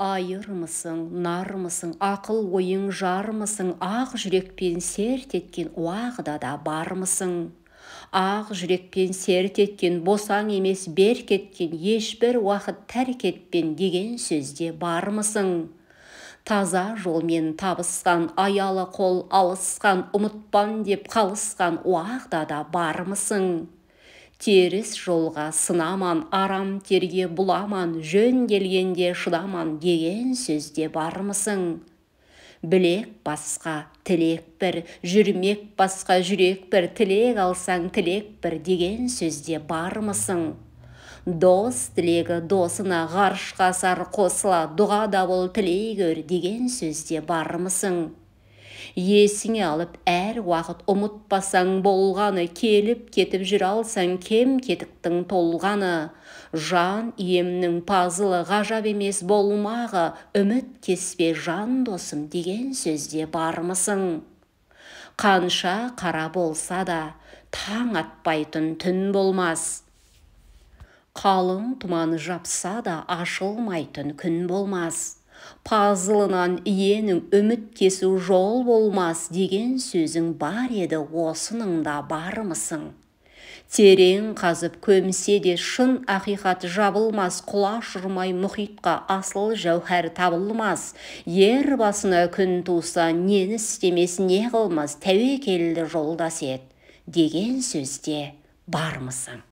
айырмысың нармысың ақыл ойың жармысың ақ жүрекпен серт еткен уағда да бармысың ақ жүрекпен серт еткен босаң емес берк еткен ешбір уақыт тәрк етпен деген сөзде бармысың таза жолмен табысқан аялы қол алысқан ұмытпан деп қалысқан уағда да бармысың теріс жолға сынаман арам терге бұламан жөн келгенде шыдаман деген сөзде бармысың білек басқа тілек бір жүрмек басқа жүрек бір тілек алсаң тілек бір деген сөзде бармысың дос тілегі досына ғарышқа сар қосыла дұға бол тілей көр деген сөзде бармысың есіңе алып әр уақыт ұмытпасаң болғаны келіп кетіп жүр алсаң кем кетіктің толғаны жан иемнің пазылы ғажап емес болмағы үміт кеспе жан досым деген сөзде бармысың қанша қара болса да таң атпайтын түн болмас қалың тұман жапса да ашылмайтын күн болмас пазылынан иенің үміт кесу жол болмас деген сөзің бар еді осының да бармысың терең қазып көмсе де шын ақиқат жабылмас құлаш ұрмай мұхитқа асыл жәуһәр табылмас ер басына күн туса нені істемес не қылмас тәуекелді жолдас сет деген сөзде бармысың